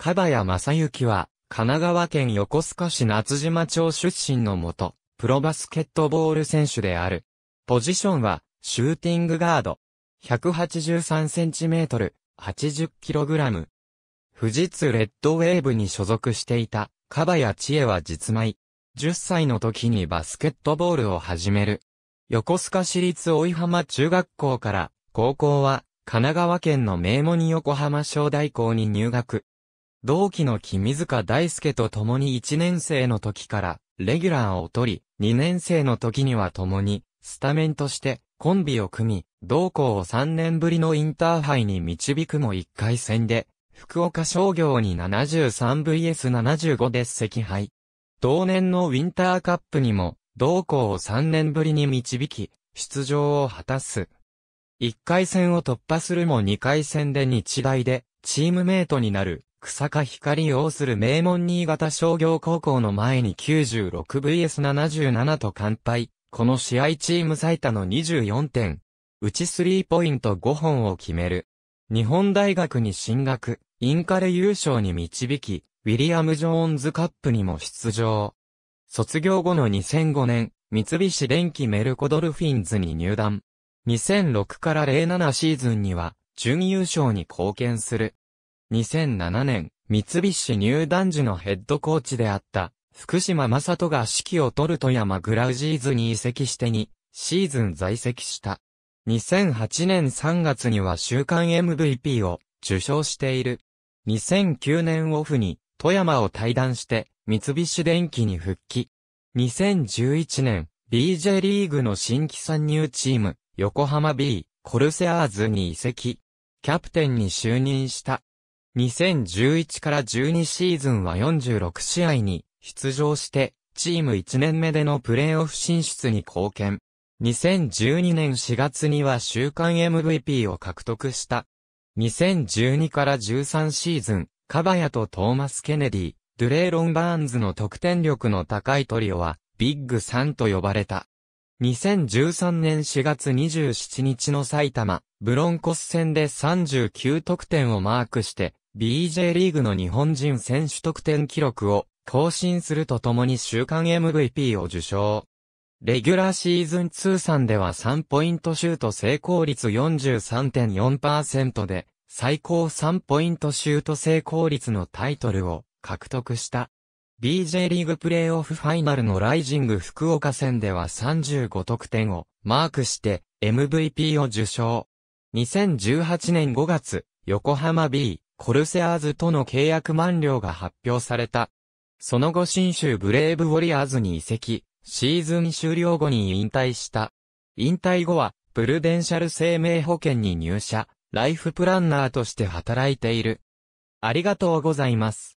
加賀谷正幸は、神奈川県横須賀市夏島町出身のもと、プロバスケットボール選手である。ポジションは、シューティングガード。1 8 3トル、8 0ラム。富士通レッドウェーブに所属していた、加賀谷千恵は実米。10歳の時にバスケットボールを始める。横須賀市立追浜中学校から、高校は、神奈川県の名門横浜小大校に入学。同期の木水香大輔と共に1年生の時から、レギュラーを取り、2年生の時には共に、スタメンとして、コンビを組み、同校を3年ぶりのインターハイに導くも1回戦で、福岡商業に 73vs75 で赤敗。同年のウィンターカップにも、同校を3年ぶりに導き、出場を果たす。1回戦を突破するも2回戦で日大で、チームメイトになる、草加光をする名門新潟商業高校の前に 96vs77 と完敗。この試合チーム最多の24点。うちスリーポイント5本を決める。日本大学に進学、インカレ優勝に導き、ウィリアム・ジョーンズカップにも出場。卒業後の2005年、三菱電機メルコドルフィンズに入団。2006から07シーズンには、準優勝に貢献する。2007年、三菱入団時のヘッドコーチであった、福島正人が指揮を取る富山グラウジーズに移籍してに、シーズン在籍した。2008年3月には週間 MVP を受賞している。2009年オフに富山を退団して三菱電機に復帰。2011年 BJ リーグの新規参入チーム横浜 B コルセアーズに移籍。キャプテンに就任した。2011から12シーズンは46試合に出場して、チーム1年目でのプレーオフ進出に貢献。2012年4月には週間 MVP を獲得した。2012から13シーズン、カバヤとトーマス・ケネディ、ドゥレーロン・バーンズの得点力の高いトリオは、ビッグ3と呼ばれた。2013年4月27日の埼玉、ブロンコス戦で39得点をマークして、BJ リーグの日本人選手得点記録を更新するとともに週間 MVP を受賞。レギュラーシーズン通算では3ポイントシュート成功率43.4%で、最高3ポイントシュート成功率のタイトルを獲得した。BJ リーグプレイオフファイナルのライジング福岡戦では35得点をマークして MVP を受賞。2018年5月、横浜 B コルセアーズとの契約満了が発表された。その後新州ブレイブウォリアーズに移籍、シーズン終了後に引退した。引退後は、プルデンシャル生命保険に入社、ライフプランナーとして働いている。ありがとうございます。